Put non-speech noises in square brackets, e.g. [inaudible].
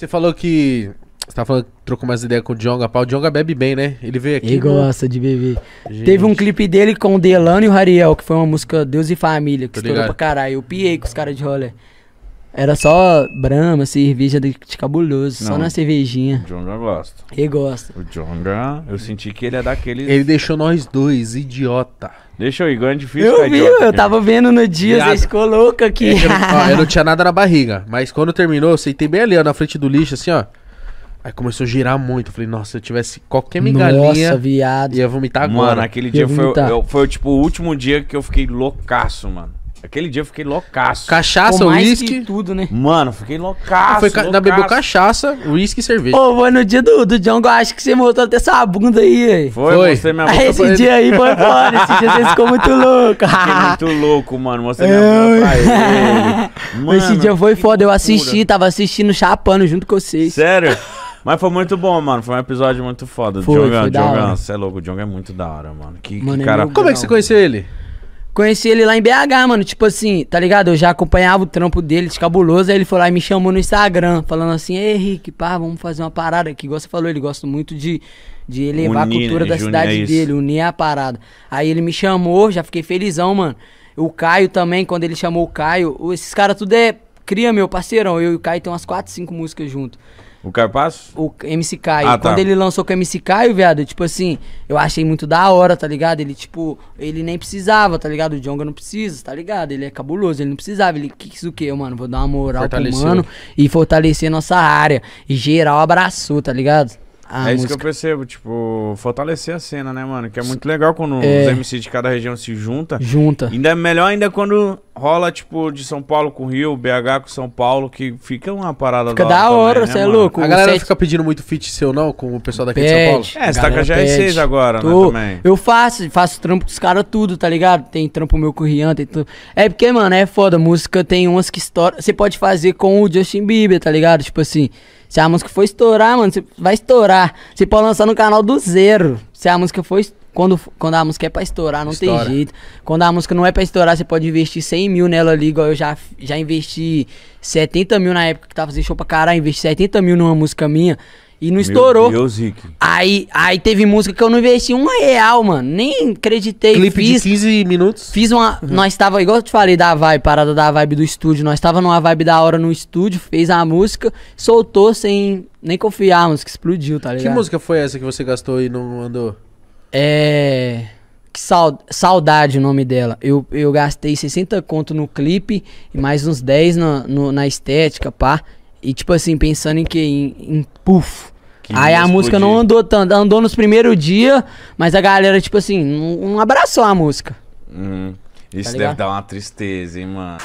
Você falou que. Você tá falando, trocou umas ideias com o Djonga, pá. O Djonga bebe bem, né? Ele veio aqui. Ele gosta de beber. Gente. Teve um clipe dele com o Delano e o Rariel, que foi uma música Deus e Família, que Tô estourou ligado. pra caralho. Eu piei com os caras de rolê. Era só brama, cerveja de, cabuloso, só na cervejinha. O Jonga gosta. Ele gosta. O Jonga, eu senti que ele é daqueles. Ele deixou nós dois, idiota. Deixa eu ir, grande difícil. Eu tá vi, idiota, eu tava vendo no dia, Viado. vocês aqui. É eu, ó, eu não [laughs] tinha nada na barriga, mas quando terminou, eu sentei bem ali, ó, na frente do lixo, assim, ó. Aí começou a girar muito. Eu falei, nossa, se eu tivesse qualquer migalhinha. Nossa, viado. Ia vomitar agora. Mano, aquele dia foi, eu, foi, tipo, o último dia que eu fiquei loucaço, mano. Aquele dia eu fiquei loucaço. Cachaça, uísque. tudo, né? Mano, fiquei loucaço. Foi ca... loucaço. bebeu cachaça, uísque e cerveja. Ô, foi no dia do, do Django, acho que você mostrou até essa bunda aí, velho. Foi, foi, mostrei minha bunda. esse dia aí foi foda, esse dia você ficou muito louco. Fiquei [laughs] muito louco, mano, mostrei minha bunda pra ele. esse dia foi foda, eu assisti, tava assistindo, chapando junto com vocês. Sério? Mas foi muito bom, mano. Foi um episódio muito foda. Foi, Django Você é louco, o Django é muito da hora, mano. Que, mano, que é cara... Como é que você conheceu ele? Conheci ele lá em BH, mano. Tipo assim, tá ligado? Eu já acompanhava o trampo dele, escabuloso Aí ele foi lá e me chamou no Instagram, falando assim: Ei, Rick, pá, vamos fazer uma parada. Que igual você falou, ele gosta muito de, de elevar unir, a né? cultura da cidade é dele, unir a parada. Aí ele me chamou, já fiquei felizão, mano. O Caio também, quando ele chamou o Caio, esses caras tudo é Cria, meu parceirão, eu e o Caio tem umas 4, 5 músicas junto. O Carpaço? O MC Caio. Ah, Quando tá. ele lançou com o MC Caio, viado, tipo assim, eu achei muito da hora, tá ligado? Ele, tipo, ele nem precisava, tá ligado? O Jonga não precisa, tá ligado? Ele é cabuloso, ele não precisava. Ele quis o quê, mano? Vou dar uma moral pro mano e fortalecer nossa área. E geral abraçou, tá ligado? A é música. isso que eu percebo, tipo, fortalecer a cena, né, mano? Que é muito legal quando é. os MC de cada região se juntam. Junta. Ainda é melhor ainda quando rola, tipo, de São Paulo com Rio, BH com São Paulo, que fica uma parada fica da hora. Fica da hora, você né, é louco. A galera fica pedindo muito fit seu, não? Com o pessoal daqui pede. de São Paulo. É, você tá com a GR6 agora, né, Tô. né, também. Eu faço, faço trampo com os caras tudo, tá ligado? Tem trampo meu com o Rian, tem tudo. É porque, mano, é foda, música tem umas que estoura... Você pode fazer com o Justin Bieber, tá ligado? Tipo assim... Se a música for estourar, mano, você vai estourar. Você pode lançar no canal do zero. Se a música for estourar quando, quando a música é pra estourar, não Estoura. tem jeito. Quando a música não é pra estourar, você pode investir 100 mil nela ali, igual eu já, já investi 70 mil na época que tava fazendo show pra caralho, investi 70 mil numa música minha e não Meu estourou. Deus, Rick. Aí, aí teve música que eu não investi um real, mano. Nem acreditei. Clipe fiz, de 15 minutos? Fiz uma. Uhum. Nós tava, igual eu te falei, da vibe, parada da vibe do estúdio. Nós tava numa vibe da hora no estúdio, fez a música, soltou sem nem confiar, a música explodiu, tá ligado? Que música foi essa que você gastou e não andou? É. Que saudade o nome dela. Eu, eu gastei 60 conto no clipe e mais uns 10 na, no, na estética, pá. E tipo assim, pensando em que? Em, em puff. Que Aí a música podia. não andou tanto, andou nos primeiros dias, mas a galera, tipo assim, não, um, um abraçou a música. Hum. Isso tá deve dar uma tristeza, hein, mano.